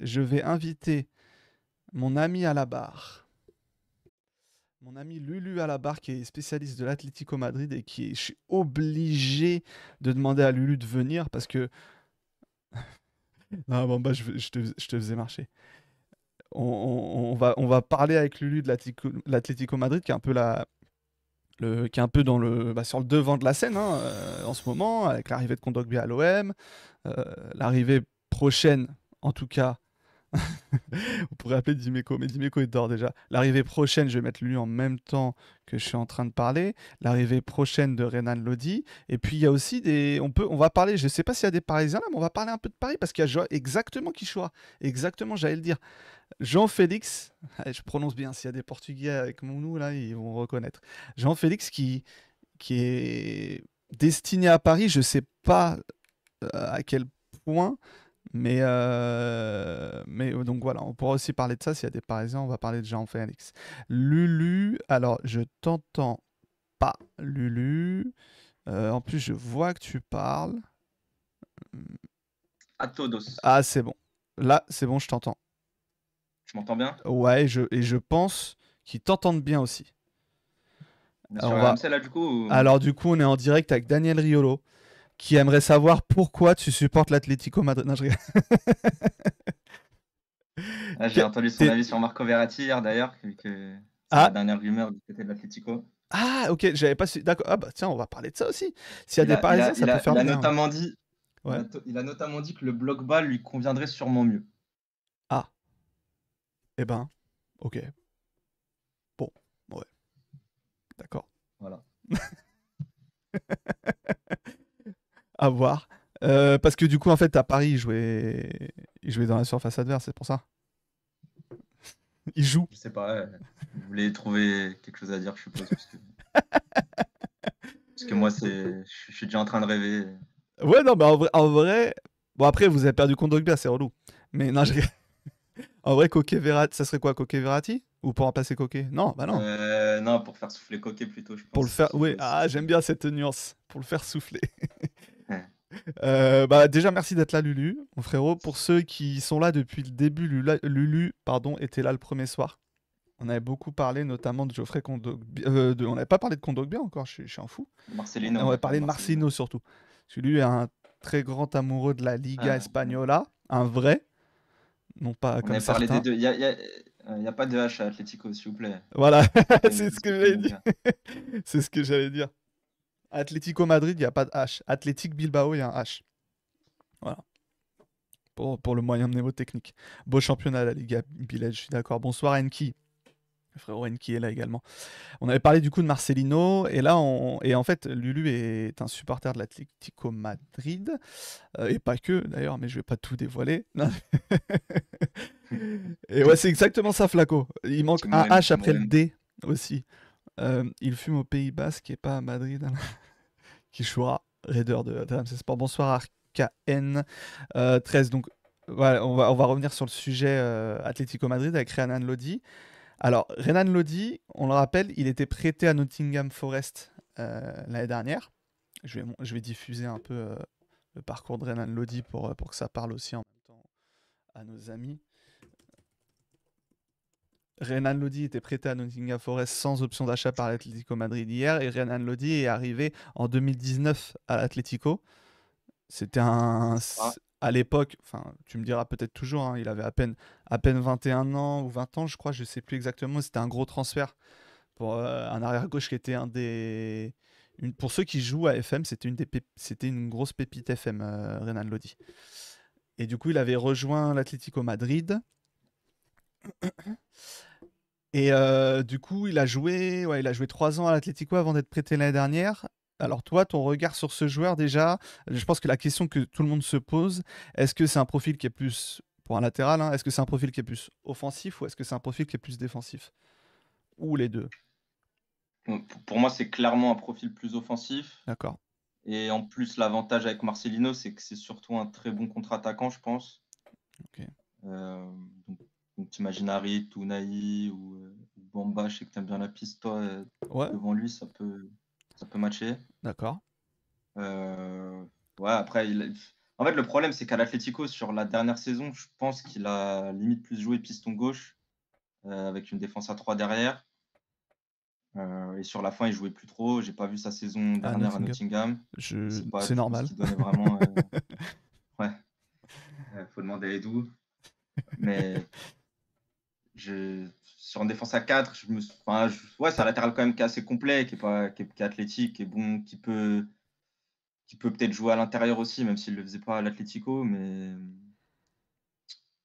je vais inviter mon ami à la barre. Mon ami Lulu à la barre, qui est spécialiste de l'Atlético Madrid et qui est, je suis obligé de demander à Lulu de venir parce que. non, bon, bah, je, te, faisais marcher. On, va, on va parler avec Lulu de l'Atlético Madrid, qui est un peu le, qui un peu dans le, bah, sur le devant de la scène hein, euh, en ce moment, avec l'arrivée de Kondogbia à l'OM, euh, l'arrivée prochaine en tout cas, on pourrait appeler Dimeco, mais Dimeco est dehors déjà. L'arrivée prochaine, je vais mettre lui en même temps que je suis en train de parler. L'arrivée prochaine de Renan Lodi. Et puis il y a aussi des. On, peut... on va parler, je ne sais pas s'il y a des Parisiens là, mais on va parler un peu de Paris parce qu'il y a exactement choix Exactement, j'allais le dire. Jean-Félix, je prononce bien, s'il y a des Portugais avec mon nous là, ils vont reconnaître. Jean-Félix qui... qui est destiné à Paris, je ne sais pas euh, à quel point mais, euh, mais euh, donc voilà, on pourra aussi parler de ça s'il y a des parisiens, on va parler de Jean-Félix. Lulu, alors je t'entends pas, Lulu. Euh, en plus, je vois que tu parles. À todos. Ah, c'est bon. Là, c'est bon, je t'entends. Je m'entends bien Ouais, et je, et je pense qu'ils t'entendent bien aussi. Alors, là, du coup, Alors, du coup, on est en direct avec Daniel Riolo qui aimerait savoir pourquoi tu supportes l'Atlético Madrid. Ah, j'ai entendu son avis sur Marco Verratti hier d'ailleurs, que, ah. la dernière rumeur du de l'Atletico. Ah, ok, j'avais pas su. D'accord, ah bah tiens, on va parler de ça aussi. S'il y a des a, ça peut faire il notamment dit, Il a notamment dit que le bloc bas lui conviendrait sûrement mieux. Ah. Eh ben, ok. Bon, ouais. D'accord. Voilà. à voir. Euh, parce que du coup, en fait, à Paris, il jouait, il jouait dans la surface adverse, c'est pour ça. il joue. Je sais pas, vous voulez trouver quelque chose à dire, je suppose. Parce que, moi, c'est... je suis déjà en train de rêver. Ouais, non, mais en vrai, en vrai... Bon, après, vous avez perdu contre bien c'est relou. Mais non, je... en vrai, Coquet Verratti, ça serait quoi Coquet Verratti Ou pour en passer Coquet Non, bah non. Euh, non, pour faire souffler Coquet plutôt, je pense. Pour le faire, oui. Ah, j'aime bien cette nuance. Pour le faire souffler. Euh, bah, déjà, merci d'être là, Lulu, mon frérot. Pour ceux qui sont là depuis le début, Lulu pardon, était là le premier soir. On avait beaucoup parlé notamment de Geoffrey Kondogbia. Euh, on n'avait pas parlé de bien encore, je, suis un fou. Marcelino. On avait parlé de Marcelino surtout. celui lui est un très grand amoureux de la Liga ah. Española, Espagnola, un vrai. Non pas on comme Il n'y euh, a, pas de H à Atlético, s'il vous plaît. Voilà, c'est ce que j'allais dire. c'est ce que j'allais dire. Atlético Madrid, il n'y a pas de H. Athletic Bilbao, il y a un H. Voilà. Pour, le moyen de némo-technique. Beau championnat, la Liga Village, je suis d'accord. Bonsoir Enki. Le frérot Enki est là également. On avait parlé du coup de Marcelino, et là, on... et en fait, Lulu est un supporter de l'Atlético Madrid, euh, et pas que d'ailleurs, mais je vais pas tout dévoiler. et ouais, c'est exactement ça, Flaco. Il manque un H après le D aussi. Euh, il fume au Pays Basque et pas à Madrid. Kishura, raider de RMC Sport. Bonsoir RKN13. Euh, donc voilà, on va, revenir sur le sujet euh, Atlético Madrid avec Renan Lodi. Alors, Renan Lodi, on le rappelle, il était prêté à Nottingham Forest euh, l'année dernière. Je vais, diffuser un peu le parcours de Renan Lodi pour, pour que ça parle aussi en même temps à nos amis. Renan Lodi était prêté à Nottingham Forest sans option d'achat par l'Atlético Madrid hier et Renan Lodi est arrivé en 2019 à l'Atlético. C'était un ah. à l'époque, tu me diras peut-être toujours, hein, il avait à peine à peine 21 ans ou 20 ans, je crois, je ne sais plus exactement, c'était un gros transfert pour euh, un arrière gauche qui était un des une... pour ceux qui jouent à FM, c'était une des c'était une grosse pépite FM euh, Renan Lodi. Et du coup, il avait rejoint l'Atlético Madrid. Et du coup, il a joué, il a joué trois ans à l'Atlético avant d'être prêté l'année dernière. Alors toi, ton regard sur ce joueur déjà, je pense que la question que tout le monde se pose, est-ce que c'est un profil qui est plus pour un latéral hein, Est-ce que c'est un profil qui est plus offensif ou est-ce que c'est un profil qui est plus défensif Ou les deux Pour moi, c'est clairement un profil plus offensif. D'accord. Et en plus, l'avantage avec Marcelino, c'est que c'est surtout un très bon contre-attaquant, je pense. Ok. Euh, donc, tu t'imagines Harit ou Naï ou Bamba, je sais que t'aimes bien la piste, toi. Euh, devant lui, ça peut, ça peut matcher. D'accord. Euh, ouais, après, en fait, le problème, c'est qu'à l'Atletico, sur la dernière saison, je pense qu'il a limite plus joué piston gauche, euh, avec une défense à 3 derrière. et sur la fin, il jouait plus trop. J'ai pas vu sa saison dernière à Nottingham. Je... C'est normal. Ce vraiment, ouais. faut demander à Edou, Mais je, sur une défense à 4, je me, je, ouais, c'est un latéral quand même qui est assez complet, qui est, pas, qui est, athlétique, qui bon, qui peut, qui peut peut-être jouer à l'intérieur aussi, même s'il ne le faisait pas à l'Atletico Mais,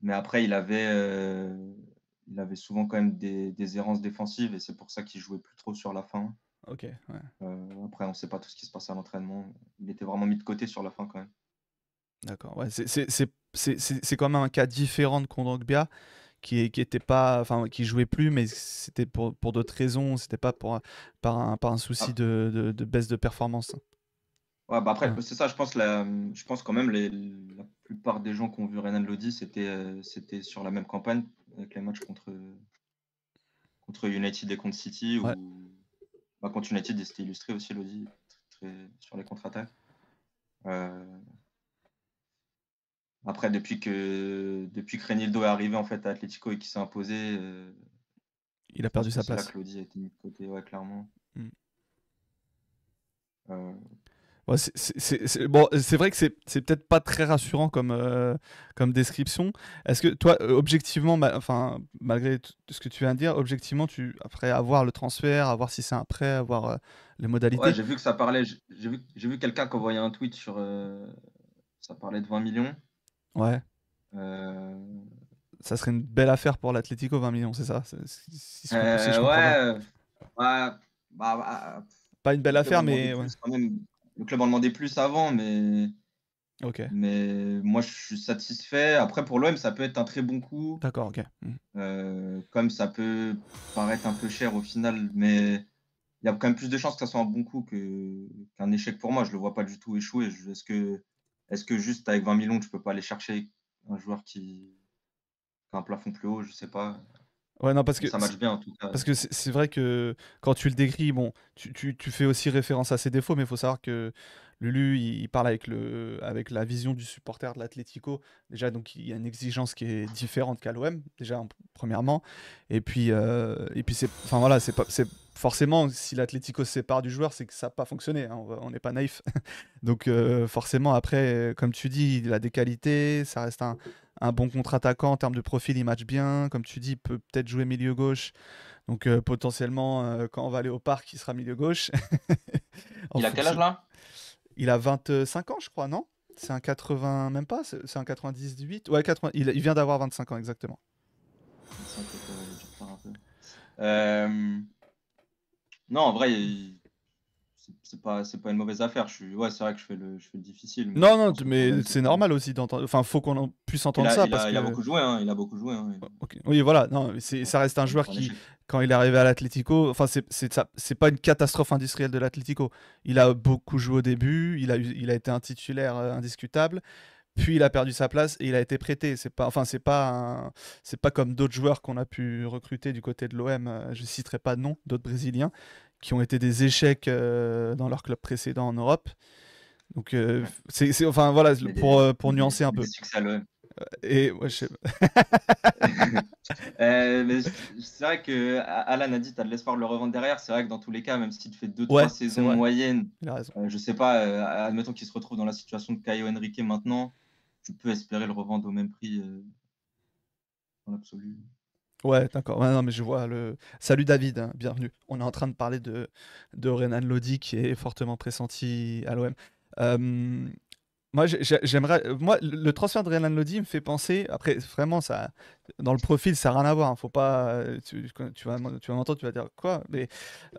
mais après, il avait, euh, il avait souvent quand même des, errances défensives et c'est pour ça qu'il jouait plus trop sur la fin. Ok. Euh, après, on ne sait pas tout ce qui se passait à l'entraînement. Il était vraiment mis de côté sur la fin quand même. D'accord. Ouais, c'est quand même un cas différent de Kondogbia qui, était pas, enfin, qui jouait plus, mais c'était pour, pour d'autres raisons, c'était pas pour, par, un, par un souci ah. de, de, baisse de performance. Bah après, c'est ça, je pense, la, je pense quand même les, la plupart des gens qui ont vu Renan Lodi, c'était euh, c'était sur la même campagne, avec les matchs contre, contre United et contre City, ou bah, contre United, c'était illustré aussi Lodi, sur les contre-attaques. Euh, après, depuis que, depuis est arrivé en fait, à Atletico et qu'il s'est imposé, euh, il a perdu sa place. Là, Claudie a été mis de côté, ouais, clairement. Mm. Euh. c'est vrai que c'est peut-être pas très rassurant comme, euh, comme description. Est-ce que toi, objectivement, enfin, malgré tout ce que tu viens de dire, objectivement, tu, après avoir le transfert, avoir si c'est un prêt, avoir les modalités. j'ai vu que ça parlait, j'ai vu, vu quelqu'un qui envoyait un tweet sur. ça parlait de 20 millions. Ouais. Euh. Ça serait une belle affaire pour l'Atletico 20 millions, c'est ça euh, Ouais. Euh, bah, bah, pas une belle affaire, mais. Le club en demandait plus avant, mais. Ok. Mais moi, je suis satisfait. Après, pour l'OM, ça peut être un très bon coup. D'accord, ok. Mmh. comme ça peut paraître un peu cher au final, mais il y a quand même plus de chances que ça soit un bon coup qu'un échec pour moi. Je le vois pas du tout échouer. Est-ce que est-ce que juste avec 20 millions, tu peux pas aller chercher un joueur qui, a un plafond plus haut Je sais pas. Ouais, non, parce que ça marche bien en tout cas. Parce que c'est vrai que quand tu le décris, bon, tu, tu, tu, fais aussi référence à ses défauts, mais il faut savoir que Lulu, il, parle avec, le, avec la vision du supporter de l'Atletico. Déjà, donc, il y a une exigence qui est différente qu'à l'OM, déjà, hein, premièrement. Et puis, euh, et puis c'est, enfin, voilà, c'est c'est, forcément, si l'Atletico se sépare du joueur, c'est que ça n'a pas fonctionné. Hein. on n'est pas naïf. donc, euh, forcément, après, comme tu dis, il a des qualités. Ça reste un, bon contre-attaquant en termes de profil. Il match bien. Comme tu dis, il peut peut-être jouer milieu gauche. Donc euh, potentiellement, quand on va aller au parc, il sera milieu gauche. il a quel âge là il a 25 ans, je crois, non C'est un 80, même pas, c'est un 98. Ouais, 80, il, vient d'avoir 25 ans, exactement. Euh, non, en vrai, il c'est pas c'est pas une mauvaise affaire. Je ouais, c'est vrai que je fais le je fais difficile. non non, mais c'est normal aussi d'entendre. Enfin, faut qu'on puisse entendre ça il parce a, a beaucoup joué. Hein, il a beaucoup joué. Hein, oui, voilà. Non, c'est ça reste un joueur qui quand il est arrivé à l'Atlético, enfin c'est c'est pas une catastrophe industrielle de l'Atlético. Il a beaucoup joué au début. Il a il a été un titulaire euh, indiscutable puis il a perdu sa place et il a été prêté. C'est pas, enfin, c'est pas, c'est pas comme d'autres joueurs qu'on a pu recruter du côté de l'OM. Euh, je citerai pas de nom d'autres Brésiliens qui ont été des échecs euh, dans leur club précédent en Europe. Donc, euh, c'est, enfin voilà, pour, pour nuancer un peu. Et ouais, je sais c'est vrai que Alan a dit tu as de l'espoir de le revendre derrière. C'est vrai que dans tous les cas, même s'il fait 2-3 trois saisons moyennes, je sais pas, admettons qu'il se retrouve dans la situation de Caio Henrique maintenant, tu peux espérer le revendre au même prix en euh, absolu. Ouais, d'accord. mais je vois le. Salut David, hein, bienvenue. On est en train de parler de, de Renan Lodi qui est fortement pressenti à l'OM. Euh, moi, j'aimerais. Euh, moi, le transfert de Renan Lodi me fait penser. Après, vraiment, ça, dans le profil, ça n'a rien à voir. Hein. Faut pas. Euh, tu, vas, tu vas m'entendre, tu vas dire quoi Mais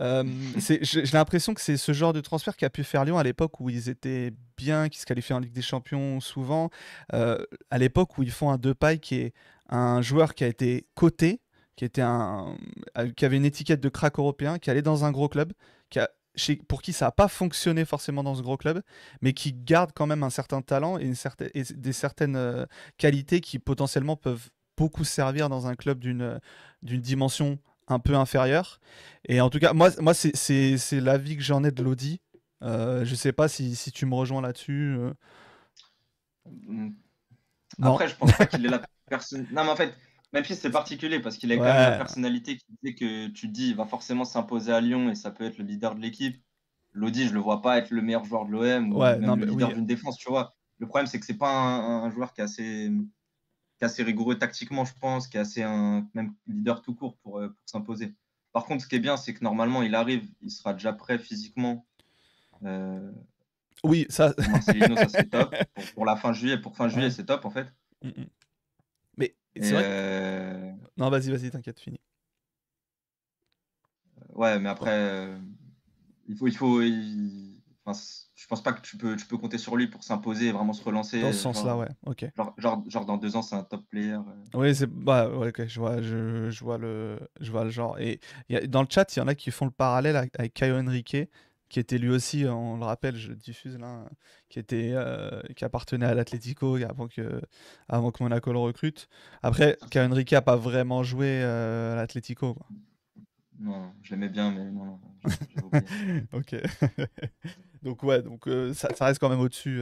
euh, j'ai l'impression que c'est ce genre de transfert qui a pu faire Lyon à l'époque où ils étaient bien, qui se qualifiaient en Ligue des Champions souvent. à l'époque où ils font un deux pailles qui est un joueur qui a été coté, qui était un, qui avait une étiquette de crack européen, qui allait dans un gros club, qui a pour qui ça n'a pas fonctionné forcément dans ce gros club, mais qui garde quand même un certain talent et, une certaine, des certaines euh, qualités qui potentiellement peuvent beaucoup servir dans un club euh, d'une dimension un peu inférieure. Et en tout cas, moi, moi c'est l'avis que j'en ai de l'Audi. Euh, je sais pas si, si tu me rejoins là-dessus. Euh. Mm. Après, je pense pas qu'il est la personne. Non, mais en fait, même si c'est particulier parce qu'il a quand même la personnalité qui fait que tu dis il va forcément s'imposer à Lyon et ça peut être le leader de l'équipe. Lodi, je le vois pas être le meilleur joueur de l'OM ou le leader d'une défense, tu vois. Le problème, c'est que c'est pas un, joueur qui est, assez, rigoureux tactiquement, je pense, qui est assez un même leader tout court euh, pour, s'imposer. Par contre, ce qui est bien, c'est que normalement, il arrive, il sera déjà prêt physiquement. Euh, oui, ça. c'est top. Pour, la fin juillet, pour fin juillet, c'est top en fait. Mm, mm. Euh, non, vas-y, vas-y, t'inquiète, fini. Euh, ouais, mais après, euh, il faut, il faut, je pense pas que tu peux, tu peux compter sur lui pour s'imposer et vraiment se relancer. Dans ce sens-là, ouais, ok. Genre, genre, dans deux ans, c'est un top player. Oui, c'est, bah, ouais, je vois, je, vois le, je vois le genre. Et dans le chat, il y en a qui font le parallèle avec Caio Henrique, qui était lui aussi, hein, on le rappelle, je le diffuse là, qui, était, euh, qui appartenait à l'Atletico avant que, avant que Monaco le recrute. Après, Enrique n'a pas vraiment joué euh, à l'Atlético. Non, je bien, mais non, non ok. donc ouais, donc euh, ça, ça, reste quand même au-dessus.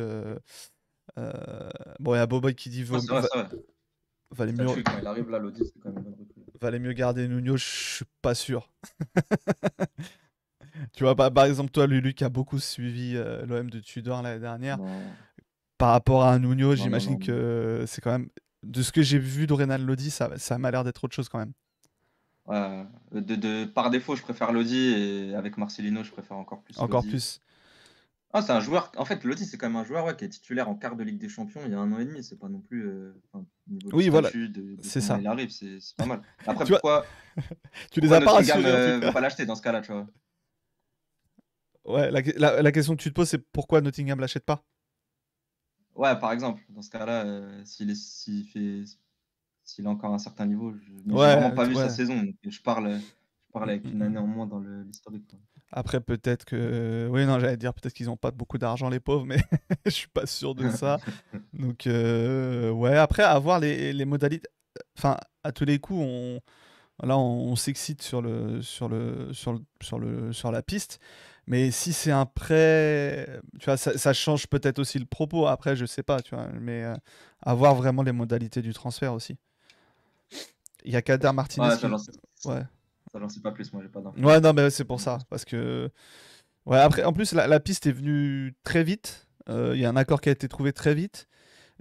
Bon, il y a Boboy qui dit... va... mieux... il arrive là, Valait mieux garder Nuno, je suis pas sûr. Tu vois, par exemple, toi, Lulu, qui a beaucoup suivi euh, l'OM de Tudor l'année dernière, par rapport à Nuno, j'imagine que c'est quand même. De ce que j'ai vu d'Orenal Lodi, ça, ça m'a l'air d'être autre chose quand même. de, par défaut, je préfère Lodi et avec Marcelino, je préfère encore plus. Encore plus. Ah, c'est un joueur. En fait, Lodi, c'est quand même un joueur ouais, qui est titulaire en quart de Ligue des Champions il y a un an et demi. C'est pas non plus. Euh, niveau oui, voilà. C'est ça. Il arrive, c'est pas mal. Après, tu pourquoi. tu les as pas euh, pas l'acheter dans ce cas-là, tu vois. Ouais, la, la, question que tu te poses, c'est pourquoi Nottingham l'achète pas Ouais, par exemple, dans ce cas-là, euh, s'il est, s'il fait, s'il a encore un certain niveau, je n'ai vraiment pas vu sa saison. Euh, je parle, je parle avec une année en moins dans l'histoire Après, peut-être que. Oui, non, j'allais dire, peut-être qu'ils n'ont pas beaucoup d'argent, les pauvres, mais je suis pas sûr de ça. Donc, euh, ouais, après, avoir les, les modalités. Enfin, à tous les coups, on. Là, on, s'excite sur le, sur, le, sur, le, sur, le, sur la piste. Mais si c'est un prêt, tu vois, ça, change peut-être aussi le propos. Après, je sais pas, tu vois, mais euh, avoir vraiment les modalités du transfert aussi. Il y a Kader Martinez. Ouais, Ça pas plus, moi j'ai pas Ouais, non, mais c'est pour ça. Parce que. Ouais, après, en plus, la, piste est venue très vite. Euh, il y a un accord qui a été trouvé très vite.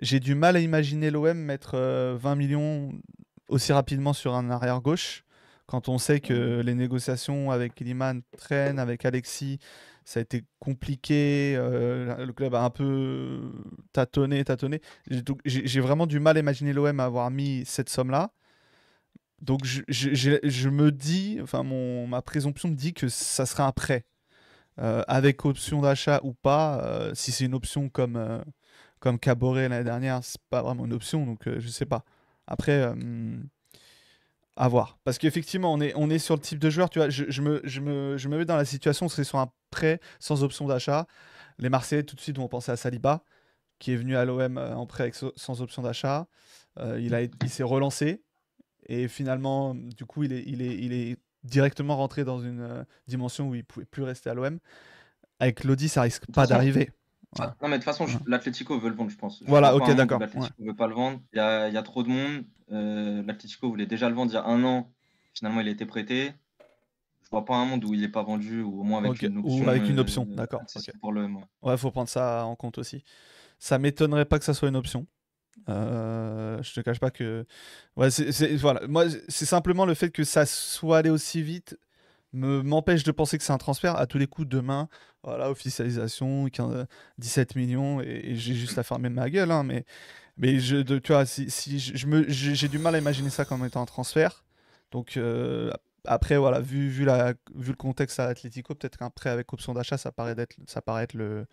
J'ai du mal à imaginer l'OM mettre 20 euh, millions aussi rapidement sur un arrière gauche. Quand on sait que mmh. les négociations avec Liman, traînent, avec Alexis, ça a été compliqué, euh, le club a un peu tâtonné, tâtonné. J'ai vraiment du mal à imaginer l'OM avoir mis cette somme-là. Donc je, me dis, enfin mon, ma présomption me dit que ça sera un prêt. Euh, avec option d'achat ou pas, euh, si c'est une option comme, comme Caboret l'année dernière, c'est pas vraiment une option, donc je sais pas. Après, à voir. Parce qu'effectivement, on est, on est sur le type de joueur. Tu vois, je, me, je, me, je mets dans la situation où c'est sur un prêt sans option d'achat. Les Marseillais, tout de suite, vont penser à Saliba, qui est venu à l'OM euh, en prêt sans option d'achat. Euh, il, s'est relancé. Et finalement, du coup, il est, il est, il est directement rentré dans une euh, dimension où il ne pouvait plus rester à l'OM. Avec l'Audi ça risque pas d'arriver non, mais de toute façon, l'Atletico veut le vendre, je pense. voilà, ok, d'accord. L'Atletico veut pas le vendre. Il y, a, trop de monde. Euh, L'Atletico voulait déjà le vendre il y a un an. Finalement, il a été prêté. Je vois pas un monde où il n'est pas vendu ou au moins avec une option. Euh, d'accord. ouais. faut prendre ça en compte aussi. Ça m'étonnerait pas que ça soit une option. Euh, je te cache pas que. voilà. Moi, c'est simplement le fait que ça soit allé aussi vite m'empêche de penser que c'est un transfert. À tous les coups, demain, voilà, officialisation, 17 millions, et, j'ai juste à fermer ma gueule. Hein, mais, mais je, de, tu vois, si, si j'ai du mal à imaginer ça comme étant un transfert. Donc euh, après, voilà, vu, vu, la, vu le contexte à Atletico, peut-être qu'un prêt avec option d'achat, ça paraît être, ça paraît être le,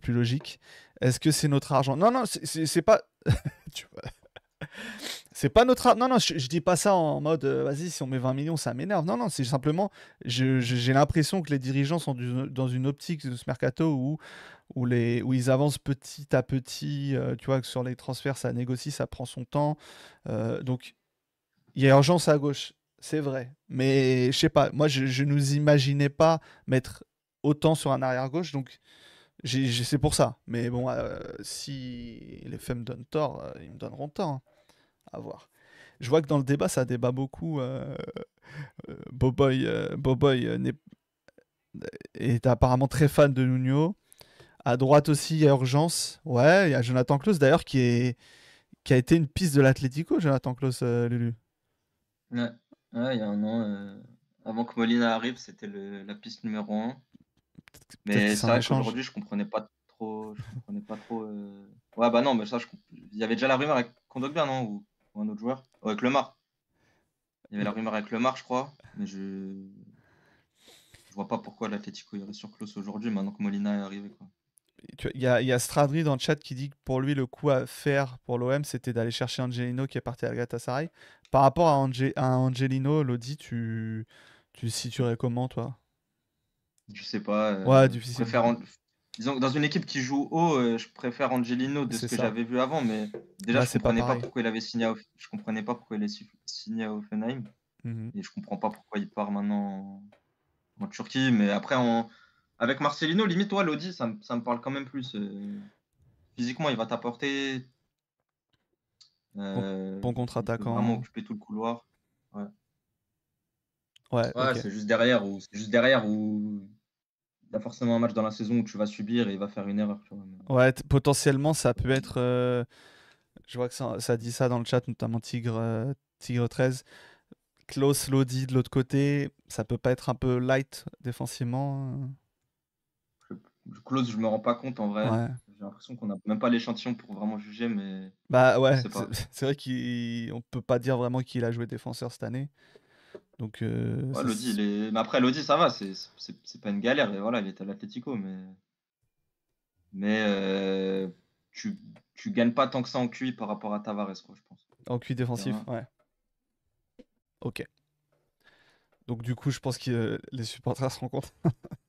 plus logique. Est-ce que c'est notre argent Non, non, c'est pas. C'est pas notre. Non, non, je, dis pas ça en mode euh, vas-y, si on met 20 millions, ça m'énerve. Non, non, c'est simplement. J'ai l'impression que les dirigeants sont dans une optique de ce mercato où, où, les, où ils avancent petit à petit. Euh, tu vois, que sur les transferts, ça négocie, ça prend son temps. Euh, donc, il y a urgence à gauche, c'est vrai. Mais je sais pas, moi, je, je nous imaginais pas mettre autant sur un arrière-gauche. Donc, c'est pour ça. Mais bon, si les femmes donnent tort, ils me donneront tort. Hein à voir. Je vois que dans le débat, ça débat beaucoup. Euh, euh Boboy, euh, Boboy euh, est, apparemment très fan de Nuno. À droite aussi, il y a Urgence. Ouais, il y a Jonathan Klaus d'ailleurs qui, est, qui a été une piste de l'Atlético, Jonathan Klaus, Lulu. Ouais. il y a un an avant que Molina arrive, c'était la piste numéro 1. Mais ça vrai Aujourd'hui, je comprenais pas trop. Je comprenais pas trop Ouais, bah non, mais ça, je... il y avait déjà la rumeur avec Kondogbia, non un autre joueur. Oh, avec le Lemar. Il y avait la rumeur avec Lemar, je crois. Mais je. vois pas pourquoi l'Atletico irait sur Klos aujourd'hui, maintenant que Molina est arrivé. Quoi. Il y, a, y, Stradri dans le chat qui dit que pour lui, le coup à faire pour l'OM, c'était d'aller chercher Angelino qui est parti à Galatasaray. Par rapport à, Angelino, Lodi, tu, tu situerais comment, toi Je sais pas. Euh, ouais, difficile dans une équipe qui joue haut, euh, je préfère Angelino de ce que j'avais vu avant, mais déjà, bah, je ne comprenais pas, pourquoi il avait signé je comprenais pas pourquoi il est signé à Offenheim. Mhm. Et je ne comprends pas pourquoi il part maintenant en, Turquie. Mais après, en... avec Marcelino, limite, toi, l'Audi, ça, me parle quand même plus. Euh, physiquement, il va t'apporter. Bon, euh, contre-attaquant. Vraiment occuper tout le couloir. Ouais. Ouais, c'est juste derrière ou juste derrière où y a forcément un match dans la saison où tu vas subir et il va faire une erreur. Euh. Ouais, potentiellement, ça peut être. Euh, je vois que ça, dit ça dans le chat, notamment Tigre, euh, Tigre 13. Klaus Lodi de l'autre côté, ça peut pas être un peu light défensivement Klaus, je me rends pas compte en vrai. J'ai l'impression qu'on n'a même pas l'échantillon pour vraiment juger, mais. Bah ouais, c'est vrai qu'on peut pas dire vraiment qu'il a joué défenseur cette année. Donc, euh, après, Lodi, ça va, c'est pas une galère. Et voilà, il est à l'Atletico, mais, mais euh, tu, tu gagnes pas tant que ça en QI par rapport à Tavares, je pense. En QI défensif, ouais. Ok. Donc, du coup, je pense que euh, les supporters se rendent compte.